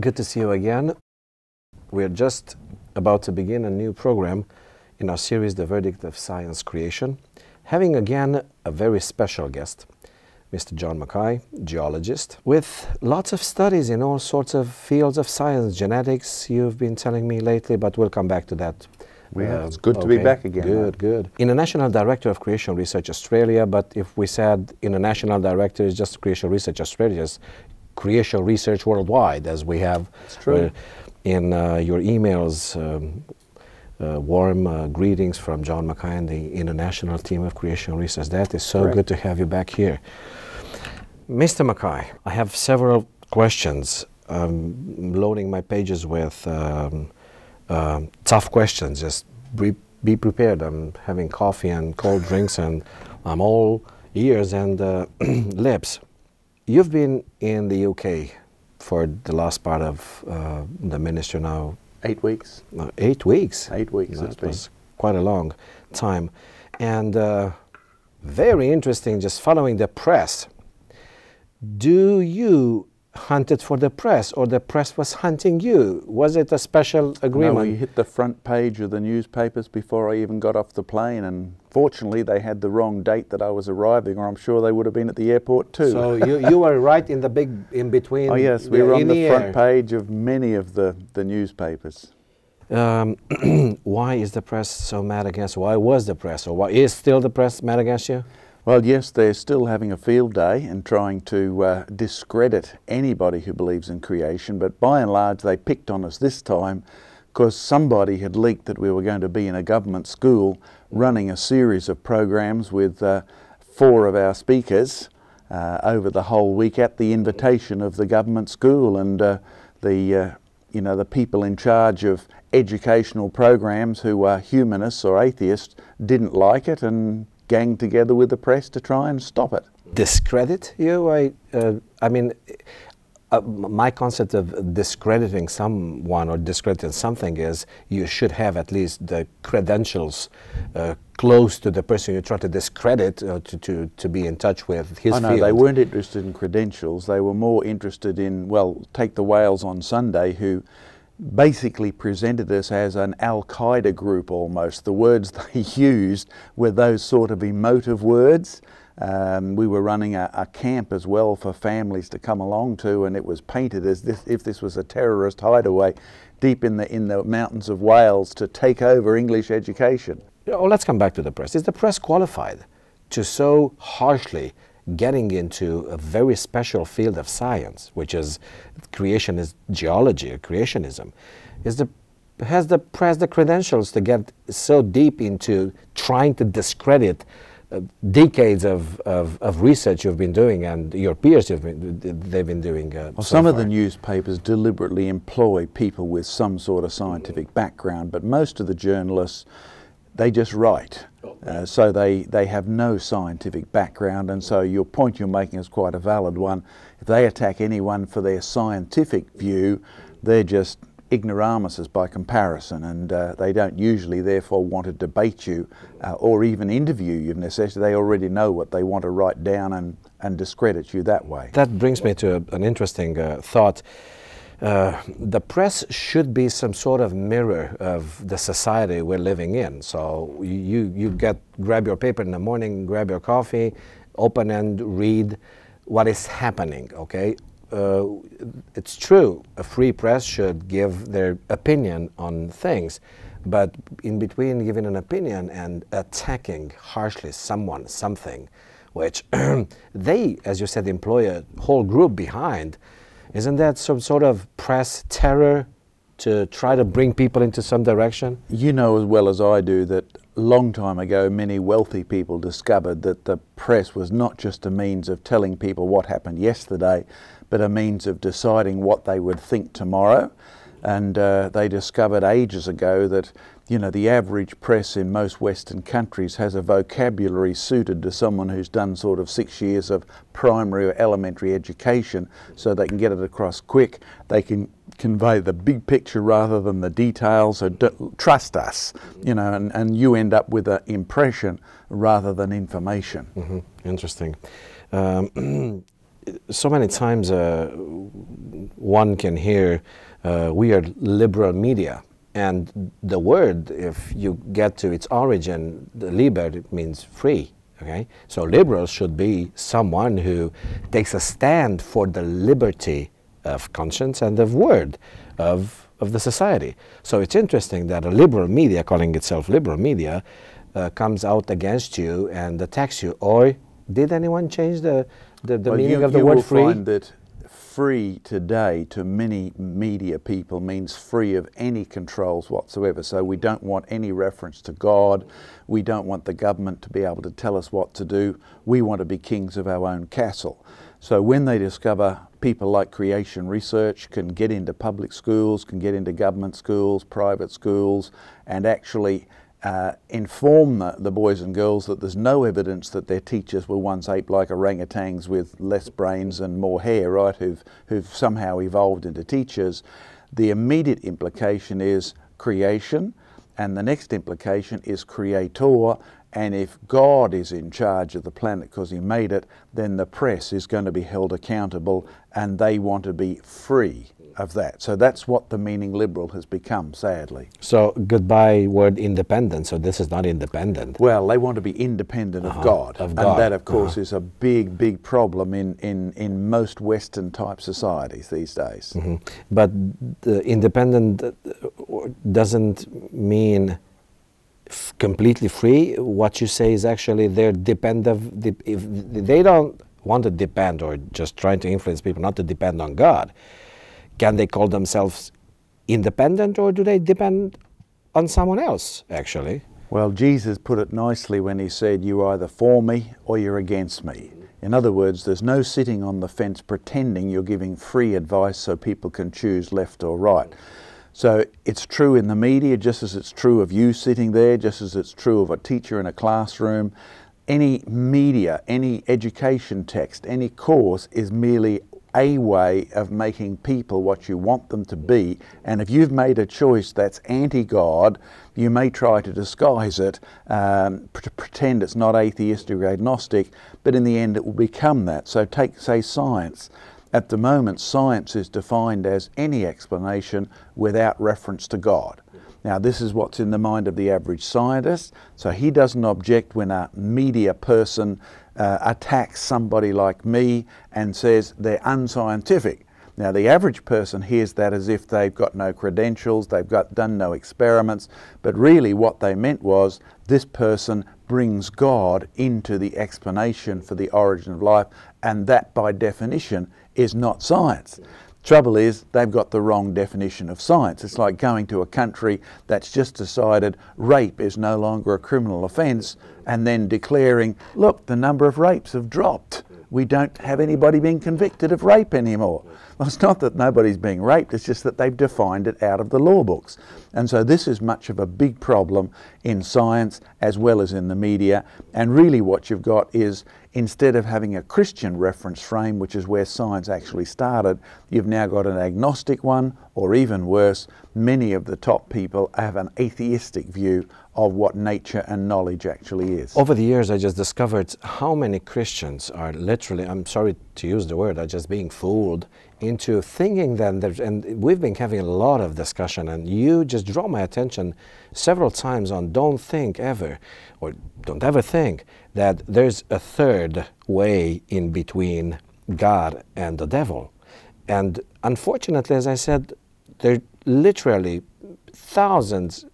Good to see you again. We're just about to begin a new program in our series, The Verdict of Science Creation, having again a very special guest, Mr. John Mackay, geologist, with lots of studies in all sorts of fields of science, genetics, you've been telling me lately, but we'll come back to that. Yeah, uh, it's good okay. to be back again. Good, huh? good. International Director of Creation Research Australia, but if we said International Director is just Creation Research Australia, Creation research worldwide, as we have uh, in uh, your emails. Um, uh, warm uh, greetings from John Mackay and the international team of creation Research. That is so good to have you back here. Mr. Mackay, I have several questions. I'm loading my pages with um, uh, tough questions. Just be, be, prepared. I'm having coffee and cold drinks, and I'm all ears and uh, lips. You've been in the UK for the last part of uh, the ministry now. Eight weeks. Uh, eight weeks. Eight weeks. That was been. quite a long time, and uh, very interesting. Just following the press. Do you hunted for the press, or the press was hunting you? Was it a special agreement? No, we hit the front page of the newspapers before I even got off the plane, and Fortunately, they had the wrong date that I was arriving, or I'm sure they would have been at the airport too. So you, you were right in the big in between. Oh yes, we were on the, the front page of many of the, the newspapers. Um, why is the press so mad against? Why was the press, or why is still the press mad against you? Well, yes, they're still having a field day and trying to uh, discredit anybody who believes in creation. But by and large, they picked on us this time because somebody had leaked that we were going to be in a government school running a series of programs with uh, four of our speakers uh, over the whole week at the invitation of the government school and uh, the uh, you know the people in charge of educational programs who were humanists or atheists didn't like it and ganged together with the press to try and stop it. Discredit you? I uh, I mean, uh, my concept of discrediting someone or discrediting something is you should have at least the credentials uh, close to the person you're trying to discredit uh, to, to, to be in touch with his I oh, know, field. they weren't interested in credentials. They were more interested in, well, take the Wales on Sunday who basically presented us as an al-Qaeda group almost. The words they used were those sort of emotive words. Um, we were running a, a, camp as well for families to come along to, and it was painted as this, if this was a terrorist hideaway deep in the, in the mountains of Wales to take over English education. Oh, let's come back to the press. Is the press qualified to so harshly getting into a very special field of science, which is creationist geology or creationism? Is the has the press the credentials to get so deep into trying to discredit uh, decades of, of, of, research you've been doing and your peers have been, they've been doing. Uh, well, so some far. of the newspapers deliberately employ people with some sort of scientific background, but most of the journalists, they just write. Uh, so they, they have no scientific background, and so your point you're making is quite a valid one. If they attack anyone for their scientific view, they're just ignoramuses by comparison, and uh, they don't usually, therefore, want to debate you uh, or even interview you necessarily. They already know what they want to write down and, and discredit you that way. That brings me to a, an interesting uh, thought. Uh, the press should be some sort of mirror of the society we're living in. So you, you get, grab your paper in the morning, grab your coffee, open and read what is happening, okay? uh, it's true, a free press should give their opinion on things, but in between giving an opinion and attacking harshly someone, something, which they, as you said, employ a whole group behind, isn't that some sort of press terror to try to bring people into some direction? You know as well as I do that long time ago, many wealthy people discovered that the press was not just a means of telling people what happened yesterday, but a means of deciding what they would think tomorrow. And uh, they discovered ages ago that you know, the average press in most Western countries has a vocabulary suited to someone who's done sort of six years of primary or elementary education so they can get it across quick. They can convey the big picture rather than the details. So trust us, you know, and, and you end up with an impression rather than information. Mm -hmm. Interesting. Um, so many times uh, one can hear uh, we are liberal media. And the word, if you get to its origin, liber means free. Okay? So liberals should be someone who takes a stand for the liberty of conscience and of word of, of the society. So it's interesting that a liberal media, calling itself liberal media, uh, comes out against you and attacks you. Or did anyone change the the, the well, meaning you, of the word free. You will find that free today to many media people means free of any controls whatsoever. So we don't want any reference to God. We don't want the government to be able to tell us what to do. We want to be kings of our own castle. So when they discover people like Creation Research can get into public schools, can get into government schools, private schools, and actually uh, inform the boys and girls that there's no evidence that their teachers were once ape-like orangutans with less brains and more hair, right, who've, who've somehow evolved into teachers. The immediate implication is creation, and the next implication is creator, and if God is in charge of the planet because he made it, then the press is going to be held accountable and they want to be free of that. So that's what the meaning liberal has become, sadly. So goodbye word independent. So this is not independent. Well, they want to be independent uh -huh, of, uh-huh. God, of God. And that, of course, uh -huh. is a big, big problem in, in, in most Western type societies these days. Mm -hmm. But independent doesn't mean completely free. What you say is actually they're dependent. De if they don't want to depend or just trying to influence people not to depend on God, can they call themselves independent or do they depend on someone else, actually? Well, Jesus put it nicely when he said, You're either for me or you're against me. In other words, there's no sitting on the fence pretending you're giving free advice so people can choose left or right. So it's true in the media, just as it's true of you sitting there, just as it's true of a teacher in a classroom. Any media, any education text, any course is merely a way of making people what you want them to be. And if you've made a choice that's anti God, you may try to disguise it, um, to pretend it's not atheistic or agnostic, but in the end it will become that. So take, say, science. At the moment, science is defined as any explanation without reference to God. Now, this is what's in the mind of the average scientist, so he doesn't object when a media person uh, attacks somebody like me and says they're unscientific. Now, the average person hears that as if they've got no credentials, they've got, done no experiments, but really what they meant was this person brings God into the explanation for the origin of life, and that by definition is not science. Trouble is, they've got the wrong definition of science. It's like going to a country that's just decided rape is no longer a criminal offence and then declaring, look, the number of rapes have dropped we don't have anybody being convicted of rape anymore. Well, it's not that nobody's being raped, it's just that they've defined it out of the law books. And so this is much of a big problem in science as well as in the media. And really, what you've got is instead of having a Christian reference frame, which is where science actually started, you've now got an agnostic one, or even worse, many of the top people have an atheistic view of what nature and knowledge actually is. Over the years, I just discovered how many Christians are literally, I'm sorry to use the word, are just being fooled into thinking that, there's, and we've been having a lot of discussion, and you just draw my attention several times on don't think ever, or don't ever think that there's a third way in between God and the devil. And unfortunately, as I said, there are literally thousands,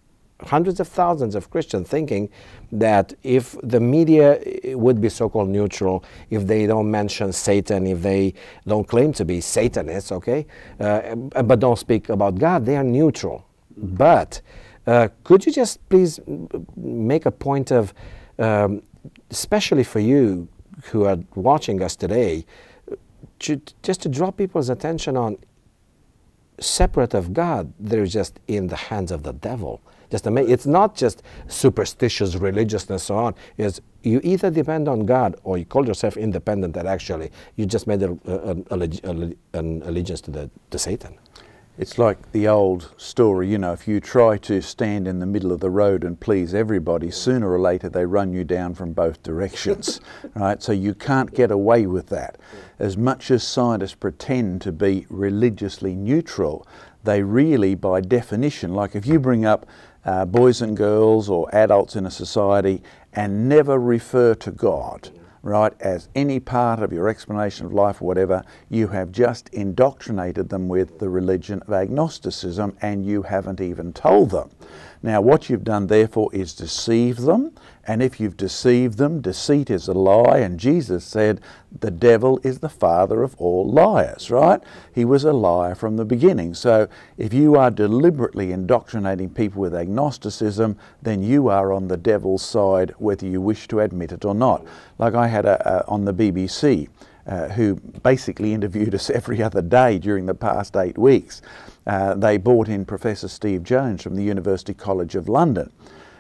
hundreds of thousands of Christians thinking that if the media eh, would be so called neutral, if they don't mention Satan, if they don't claim to be Satanists, okay, uh, but don't speak about God, they are neutral. But uh, could you just please make a point of, um, especially for you who are watching us today, to, just to draw people's attention on separate of God, they're just in the hands of the devil just It's not just superstitious religiousness so on. Is you either depend on God or you call yourself independent. That actually you just made a, a, a, an allegiance to the to Satan. It's like the old story, you know, if you try to stand in the middle of the road and please everybody, sooner or later they run you down from both directions, right? So you can't get away with that. As much as scientists pretend to be religiously neutral, they really, by definition, like if you bring up uh, boys and girls or adults in a society and never refer to God, right, as any part of your explanation of life or whatever. You have just indoctrinated them with the religion of agnosticism and you haven't even told them now, what you've done, therefore, is deceive them. And if you've deceived them, deceit is a lie. And Jesus said, the devil is the father of all liars, right? He was a liar from the beginning. So if you are deliberately indoctrinating people with agnosticism, then you are on the devil's side, whether you wish to admit it or not. Like I had a, a, on the BBC, uh, who basically interviewed us every other day during the past eight weeks. Uh, they brought in Professor Steve Jones from the University College of London,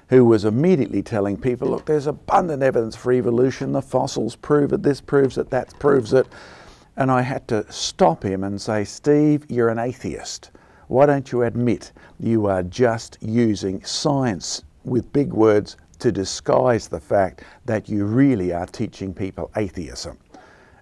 who was immediately telling people, look, there's abundant evidence for evolution. The fossils prove it, this proves it, that proves it. And I had to stop him and say, Steve, you're an atheist. Why don't you admit you are just using science with big words to disguise the fact that you really are teaching people atheism?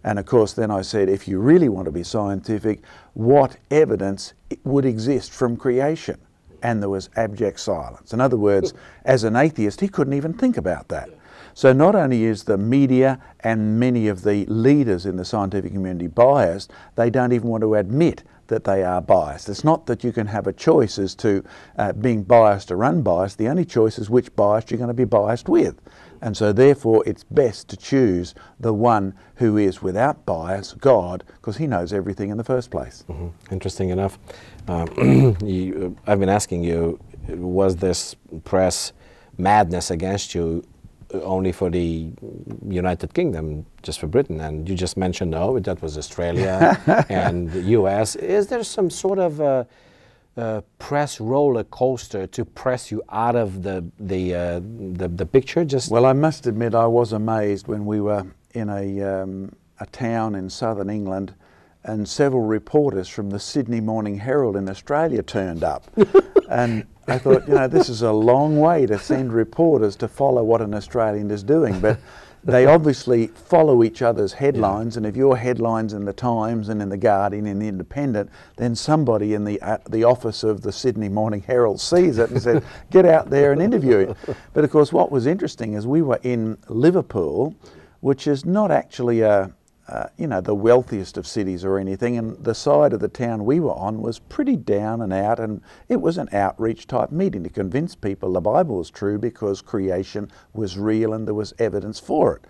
And of course, then I said, if you really want to be scientific, what evidence would exist from creation? And there was abject silence. In other words, as an atheist, he couldn't even think about that. So not only is the media and many of the leaders in the scientific community biased, they don't even want to admit that they are biased. It's not that you can have a choice as to uh, being biased or unbiased. The only choice is which bias you're going to be biased with. And so, therefore, it's best to choose the one who is without bias, God, because He knows everything in the first place. Mm-hmm. Interesting enough. Um, you, uh, I've been asking you was this press madness against you uh, only for the United Kingdom, just for Britain. And you just mentioned, no, oh, that was Australia and the US. Is there some sort of uh, uh, press roller coaster to press you out of the the, uh, the, the picture? Just well, I must admit, I was amazed when we were in a um, a town in southern England, and several reporters from the Sydney Morning Herald in Australia turned up, and. I thought, you know, this is a long way to send reporters to follow what an Australian is doing. But they obviously follow each other's headlines, yeah. and if your headline's in the Times and in the Guardian and the Independent, then somebody in the uh, the office of the Sydney Morning Herald sees it and says, "Get out there and interview him." But of course, what was interesting is we were in Liverpool, which is not actually a uh, you know, the wealthiest of cities or anything, and the side of the town we were on was pretty down and out, and it was an outreach type meeting to convince people the Bible was true because creation was real and there was evidence for it.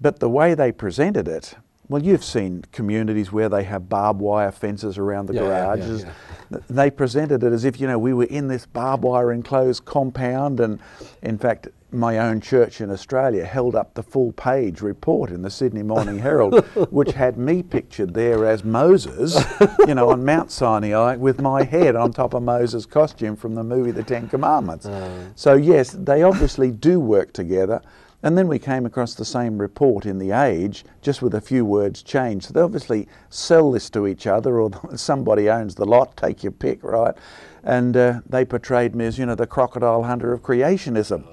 But the way they presented it, well, you've seen communities where they have barbed wire fences around the yeah, garages. Yeah, yeah, they presented it as if, you know, we were in this barbed wire enclosed compound, and in fact, my own church in Australia held up the full page report in the Sydney Morning Herald, which had me pictured there as Moses, you know, on Mount Sinai with my head on top of Moses' costume from the movie The Ten Commandments. Uh. So, yes, they obviously do work together. And then we came across the same report in The Age, just with a few words changed. So they obviously sell this to each other, or somebody owns the lot, take your pick, right? And uh, they portrayed me as, you know, the crocodile hunter of creationism.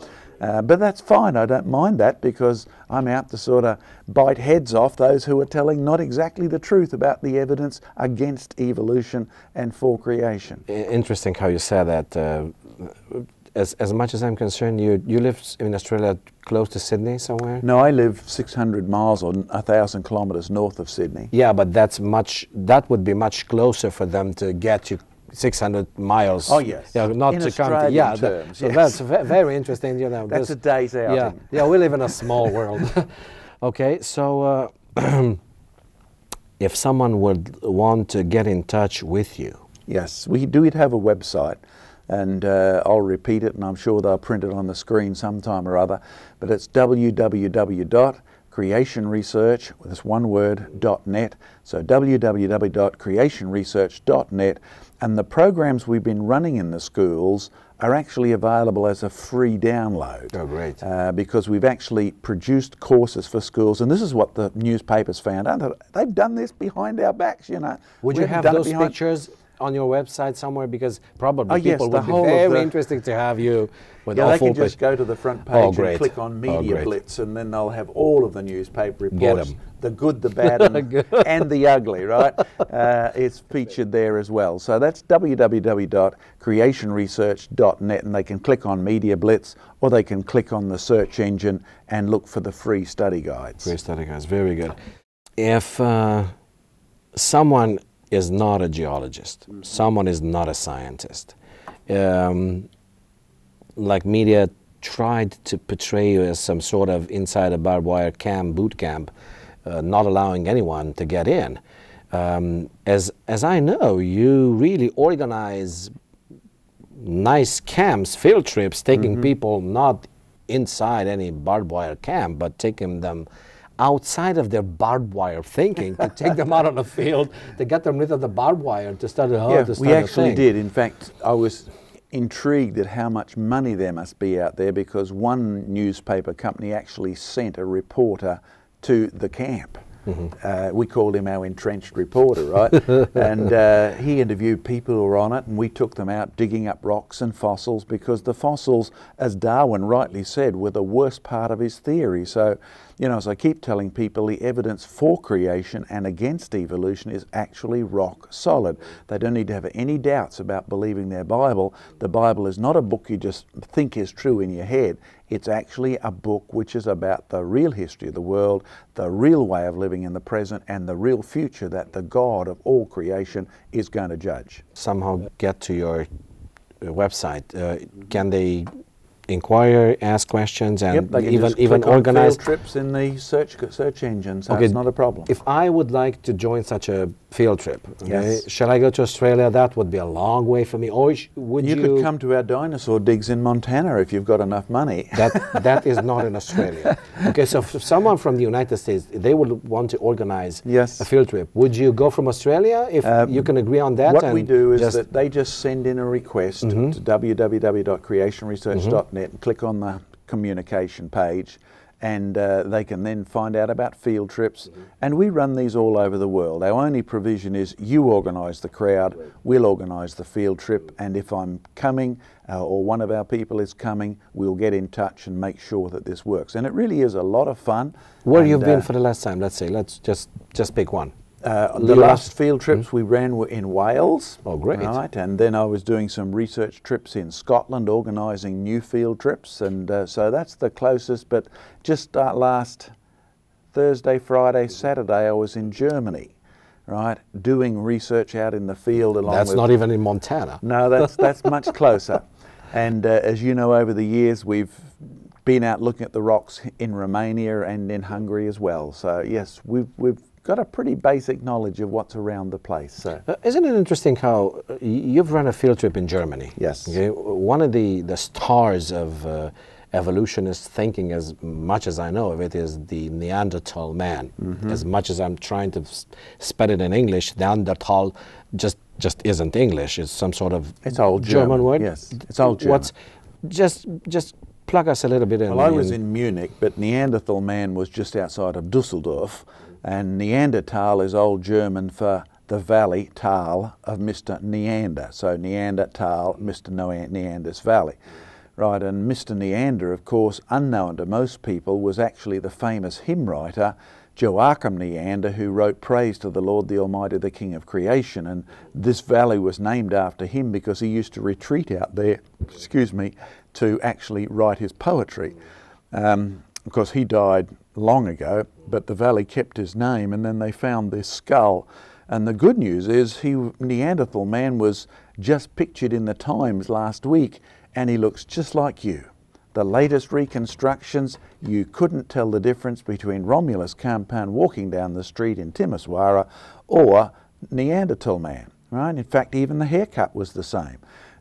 Uh, but that's fine, I don't mind that because I'm out to sort of bite heads off those who are telling not exactly the truth about the evidence against evolution and for creation. Interesting how you say that. Uh, as, as much as I'm concerned, you, you live in Australia close to Sydney somewhere? No, I live 600 miles or 1,000 kilometres north of Sydney. Yeah, but that's much, that would be much closer for them to get you 600 miles. Oh, yes. Yeah, not in to Australian Yeah, terms, so that's very interesting. You know, that's this, a day's outing. Yeah, yeah, we live in a small world. okay, so uh, if someone would want to get in touch with you. Yes, we do have a website and uh, I'll repeat it and I'm sure they'll print it on the screen sometime or other, but it's www creation research with this one word dot .net so www.creationresearch.net and the programs we've been running in the schools are actually available as a free download. Oh, great. Uh, because we've actually produced courses for schools, and this is what the newspapers found out. They've done this behind our backs, you know. Would we you have those pictures on your website somewhere? Because probably oh, people yes, would be very interested to have you. With yeah, they can just go to the front page oh, and click on Media oh, Blitz, and then they'll have all of the newspaper reports, the good, the bad, and, and the ugly. Right? Uh, it's featured there as well. So that's www.creationresearch.net, and they can click on Media Blitz, or they can click on the search engine and look for the free study guides. Free study guides, very good. If uh, someone is not a geologist. Mm-hmm. Someone is not a scientist. Um, like media tried to portray you as some sort of inside a barbed wire camp, boot camp, uh, not allowing anyone to get in. Um, as, as I know, you really organize nice camps, field trips, taking mm -hmm. people not inside any barbed wire camp, but taking them outside of their barbed wire thinking to take them out on the field to get them rid of the barbed wire to start a yeah, we actually did in fact i was intrigued at how much money there must be out there because one newspaper company actually sent a reporter to the camp Mm-hmm. Uh, we called him our entrenched reporter, right? and uh, he interviewed people who were on it, and we took them out digging up rocks and fossils because the fossils, as Darwin rightly said, were the worst part of his theory. So you know, as I keep telling people, the evidence for creation and against evolution is actually rock solid. They don't need to have any doubts about believing their Bible. The Bible is not a book you just think is true in your head. It's actually a book which is about the real history of the world, the real way of living in the present, and the real future that the God of all creation is going to judge. Somehow get to your uh, website. Uh, can they inquire, ask questions, and yep, even even organize trips in the search search engine. So okay, it's not a problem. If I would like to join such a field trip. Okay? Yes. Shall I go to Australia? That would be a long way for me. Or would you, you could come to our dinosaur digs in Montana if you've got enough money. that that is not in Australia. Okay, so someone from the United States, they would want to organize yes. a field trip. Would you go from Australia if um, you can agree on that? What we do is that they just send in a request mm-hmm. to www.creationresearch.net mm-hmm. and click on the communication page and uh, they can then find out about field trips. Mm-hmm. And we run these all over the world. Our only provision is you organise the crowd, we'll organise the field trip, and if I'm coming uh, or one of our people is coming, we'll get in touch and make sure that this works. And it really is a lot of fun. Where and, you've been uh, for the last time? Let's say, let's just just pick one. Uh, the last field hmm? trips mm we ran were in Wales. Oh, great. Right, and then I was doing some research trips in Scotland, organising new field trips. And uh, so that's the closest, but just uh, last Thursday, Friday, Saturday, I was in Germany. Right, doing research out in the field along. That's with, not even in Montana. No, that's that's much closer. And uh, as you know, over the years we've been out looking at the rocks in Romania and in Hungary as well. So yes, we've we've got a pretty basic knowledge of what's around the place. So. Uh, isn't it interesting how uh, you've run a field trip in Germany? Yes. Okay? One of the, the stars of uh, evolutionist thinking, as much as I know of it, is the Neanderthal man. Mm -hmm. As much as I'm trying to spell it in English, Neanderthal just just isn't English. It's some sort of it's old German, German word. Yes, it's old German. What's just just plug us a little bit in. Well, I was in Munich, but Neanderthal man was just outside of Dusseldorf. And Neanderthal is Old German for the valley, Tal, of Mr. Neander. So Neanderthal, Mr. Neander's Valley. Right, and Mr. Neander, of course, unknown to most people, was actually the famous hymn writer Joachim Neander, who wrote Praise to the Lord the Almighty, the King of Creation. And this valley was named after him because he used to retreat out there, excuse me, to actually write his poetry. Um, of course, he died long ago, but the valley kept his name, and then they found this skull. And the good news is, he Neanderthal man was just pictured in the Times last week, and he looks just like you. The latest reconstructions, you couldn't tell the difference between Romulus Campan walking down the street in Timisoara or Neanderthal man, right? In fact, even the haircut was the same.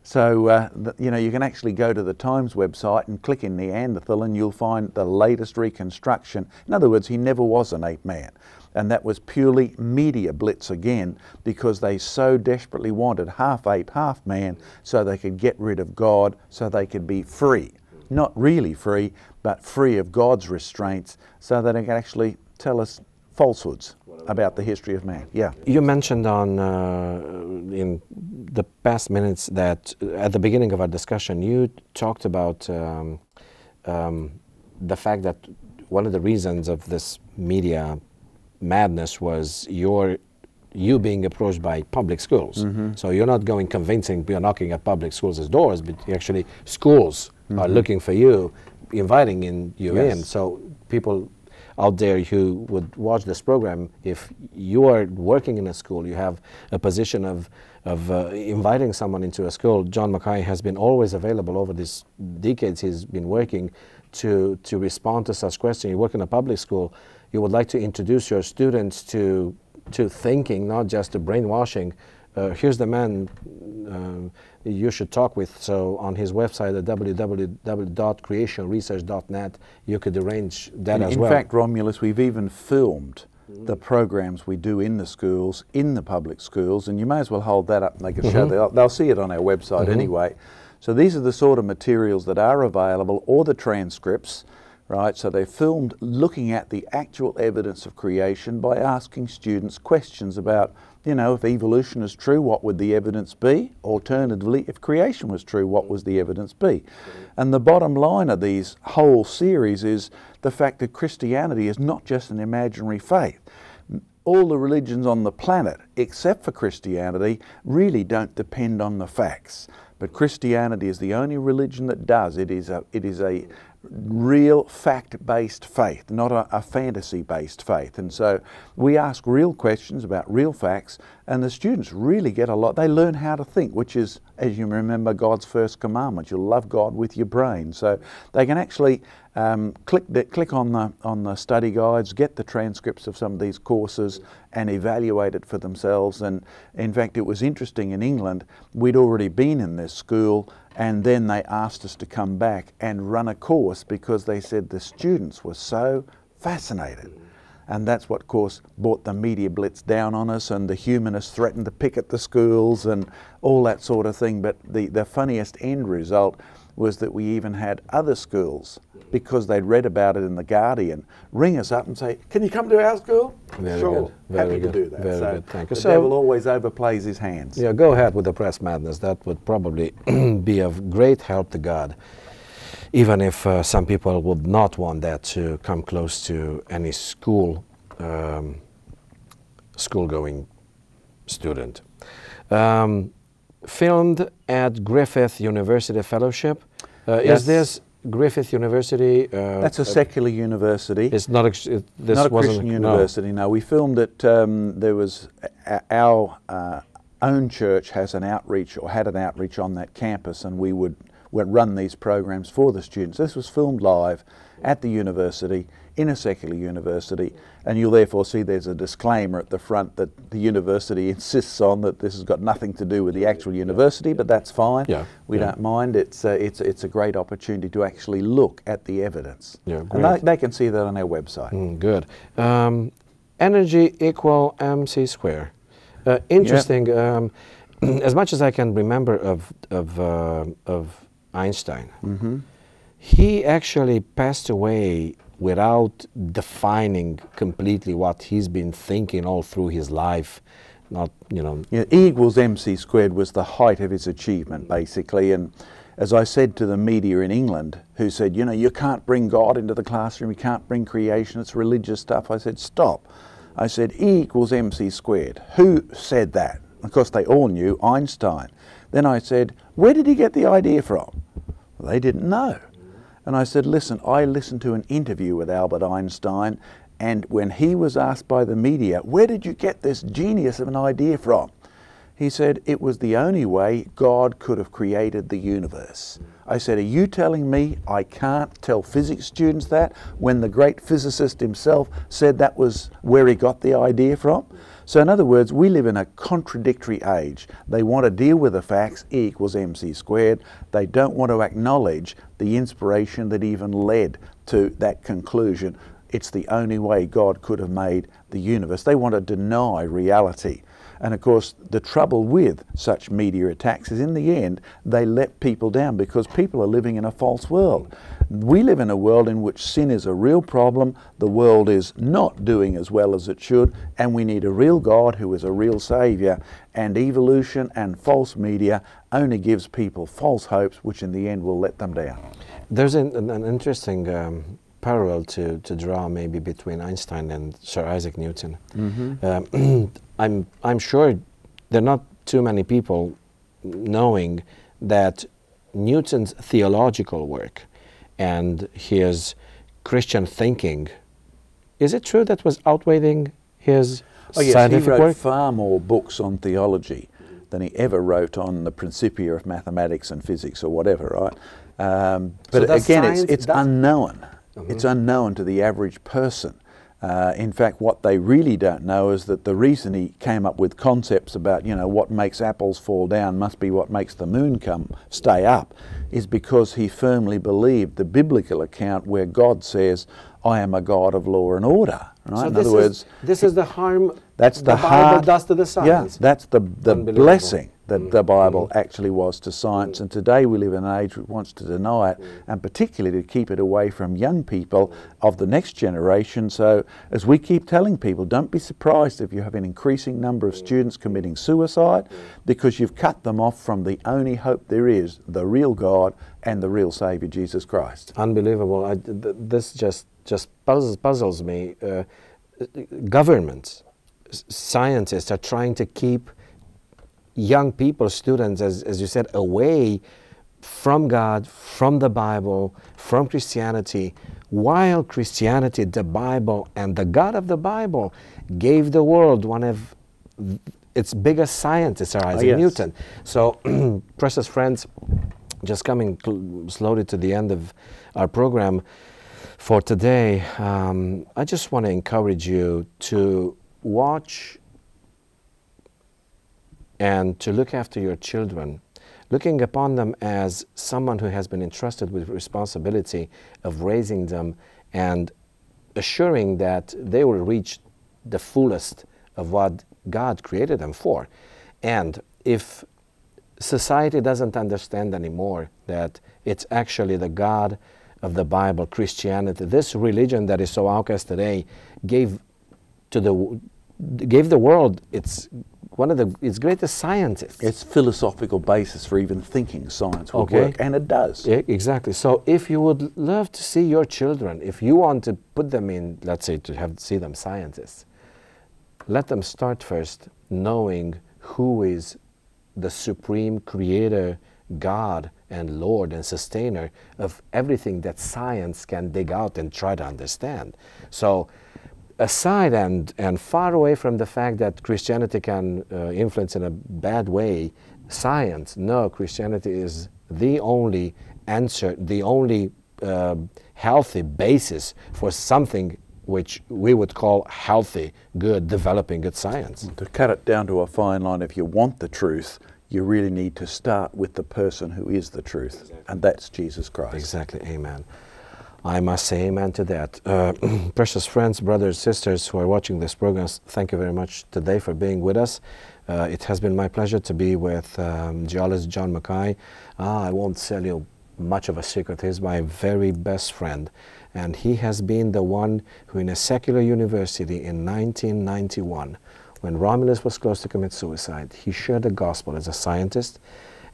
So, uh, the, you know, you can actually go to the Times website and click in Neanderthal and you'll find the latest reconstruction. In other words, he never was an ape man. And that was purely media blitz again because they so desperately wanted half ape, half man so they could get rid of God, so they could be free. Not really free, but free of God's restraints so that they could actually tell us falsehoods about the history of man. Yeah. You mentioned on uh, in the past minutes that uh, at the beginning of our discussion, you talked about um, um, the fact that one of the reasons of this media madness was your you being approached by public schools. Mm-hmm. So you're not going convincing, you're knocking at public schools' doors, but actually schools mm-hmm. are looking for you, inviting in you yes. in. So people out there who would watch this program, if you are working in a school, you have a position of, of uh, inviting someone into a school, John Mackay has been always available over these decades he's been working to, to respond to such questions. You work in a public school, you would like to introduce your students to, to thinking, not just to brainwashing. Uh, here's the man um, you should talk with. So on his website at www.creationresearch.net, you could arrange that in, as in well. In fact, Romulus, we've even filmed mm. the programs we do in the schools, in the public schools, and you may as well hold that up and make a mm -hmm. show. Mm-hmm. They'll, they'll, see it on our website mm -hmm. anyway. So these are the sort of materials that are available, or the transcripts, right? So they're filmed looking at the actual evidence of creation by asking students questions about you know, if evolution is true, what would the evidence be? Alternatively, if creation was true, what was the evidence be? And the bottom line of these whole series is the fact that Christianity is not just an imaginary faith. All the religions on the planet, except for Christianity, really don't depend on the facts. But Christianity is the only religion that does. It is a, it is a, real fact based faith, not a, a, fantasy based faith. And so we ask real questions about real facts, and the students really get a lot. They learn how to think, which is, as you remember, God's first commandment you love God with your brain. So they can actually um, click, the, click on, the, on the study guides, get the transcripts of some of these courses, and evaluate it for themselves. And in fact, it was interesting in England, we'd already been in this school and then they asked us to come back and run a course because they said the students were so fascinated. And that's what, of course, brought the media blitz down on us, and the humanists threatened to picket the schools and all that sort of thing. But the, the funniest end result was that we even had other schools because they'd read about it in the Guardian ring us up and say, "Can you come to our school?" Very sure, happy good. to do that. Very so good. Thank you. the so, always overplays his hands. Yeah, go ahead with the press madness. That would probably be of great help to God. Even if uh, some people would not want that to come close to any school, um, school-going student. Um, filmed at Griffith University Fellowship. Uh, yes. Is this Griffith University? Uh, That's a uh, secular university. It's not a, it, this not a Christian a, university. No. no. we filmed it. Um, there was our uh, own church has an outreach or had an outreach on that campus, and we would, would run these programs for the students. This was filmed live at the university, in a secular university, and you'll therefore see there's a disclaimer at the front that the university insists on that this has got nothing to do with the actual university, but that's fine. Yeah. We yeah. don't mind. It's, uh, it's, it's a great opportunity to actually look at the evidence. Yeah, and they, they, can see that on our website. Mm, good. Um, energy equal mc square. Uh, interesting. Um, as much as I can remember of, of, uh, of Einstein, mm -hmm he actually passed away without defining completely what he's been thinking all through his life. Not, you know. Yeah, e equals MC squared was the height of his achievement, basically. And as I said to the media in England, who said, you know, you can't bring God into the classroom, you can't bring creation, it's religious stuff. I said, stop. I said, E equals MC squared. Who said that? Of course, they all knew Einstein. Then I said, where did he get the idea from? they didn't know. And I said, listen, I listened to an interview with Albert Einstein, and when he was asked by the media, where did you get this genius of an idea from? He said, it was the only way God could have created the universe. I said, are you telling me I can't tell physics students that when the great physicist himself said that was where he got the idea from? So in other words, we live in a contradictory age. They want to deal with the facts, E equals mc squared. They don't want to acknowledge the inspiration that even led to that conclusion. It's the only way God could have made the universe. They want to deny reality. And of course, the trouble with such media attacks is in the end, they let people down because people are living in a false world. We live in a world in which sin is a real problem, the world is not doing as well as it should, and we need a real God who is a real Saviour and evolution and false media only gives people false hopes, which in the end will let them down. There's an, an interesting um, parallel to, to draw maybe between Einstein and Sir Isaac Newton. Mm-hmm. Um, I'm, I'm sure there are not too many people knowing that Newton's theological work and his Christian thinking, is it true that was outweighing his oh, yes, scientific he wrote work. far more books on theology than he ever wrote on the Principia of Mathematics and Physics or whatever, right? Um, but so again, science, it's, it's unknown. Mm -hmm. It's unknown to the average person. Uh, in fact, what they really don't know is that the reason he came up with concepts about, you know, what makes apples fall down must be what makes the moon come stay up, is because he firmly believed the biblical account where God says, I am a God of law and order. Right? So In other words, this is the harm that's the, the Bible harm, does to the sons. Yeah, that's the, the blessing that mm. the Bible mm. actually was to science. And today we live in an age that wants to deny it, mm. and particularly to keep it away from young people of the next generation. So, as we keep telling people, don't be surprised if you have an increasing number of students committing suicide because you've cut them off from the only hope there is the real God and the real Savior, Jesus Christ. Unbelievable. I, th this just, just puzzles, puzzles me. Uh, governments, scientists are trying to keep young people, students, as, as you said, away from God, from the Bible, from Christianity, while Christianity, the Bible, and the God of the Bible gave the world one of its biggest scientists, Isaac oh, yes. Newton. So, precious friends, just coming slowly to the end of our program for today, um, I just want to encourage you to watch and to look after your children, looking upon them as someone who has been entrusted with responsibility of raising them and assuring that they will reach the fullest of what God created them for. And if society doesn't understand anymore that it's actually the God of the Bible, Christianity, this religion that is so outcast today, gave to the gave the world its one of the its greatest scientists. It's philosophical basis for even thinking science will okay. work, and it does. Yeah, exactly. So if you would love to see your children, if you want to put them in, let's say, to have see them scientists, let them start first knowing who is the supreme creator, God, and Lord and sustainer of everything that science can dig out and try to understand. So aside and, and far away from the fact that Christianity can uh, influence in a bad way science, no, Christianity is the only answer, the only uh, healthy basis for something which we would call healthy, good, developing good science. To cut it down to a fine line, if you want the truth, you really need to start with the person who is the truth, exactly. and that's Jesus Christ. Exactly, amen. I must say amen to that. Uh, precious friends, brothers, sisters who are watching this program, thank you very much today for being with us. Uh, it has been my pleasure to be with um, geologist John Mackay. Ah, I won't tell you much of a secret. He's my very best friend. And he has been the one who, in a secular university in 1991, when Romulus was close to commit suicide, he shared the gospel as a scientist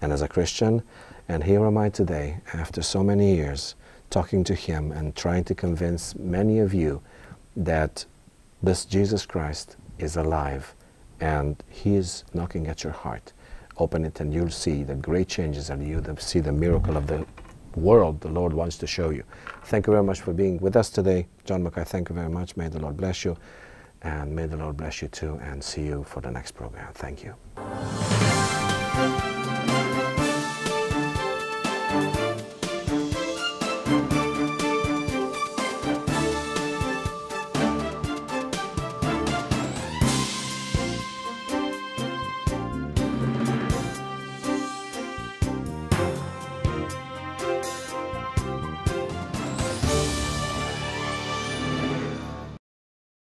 and as a Christian. And here am I today, after so many years, talking to him and trying to convince many of you that this Jesus Christ is alive and he is knocking at your heart. Open it and you'll see the great changes and you'll see the miracle of the world the Lord wants to show you. Thank you very much for being with us today. John Mackay, thank you very much. May the Lord bless you. And may the Lord bless you too. And see you for the next program. Thank you.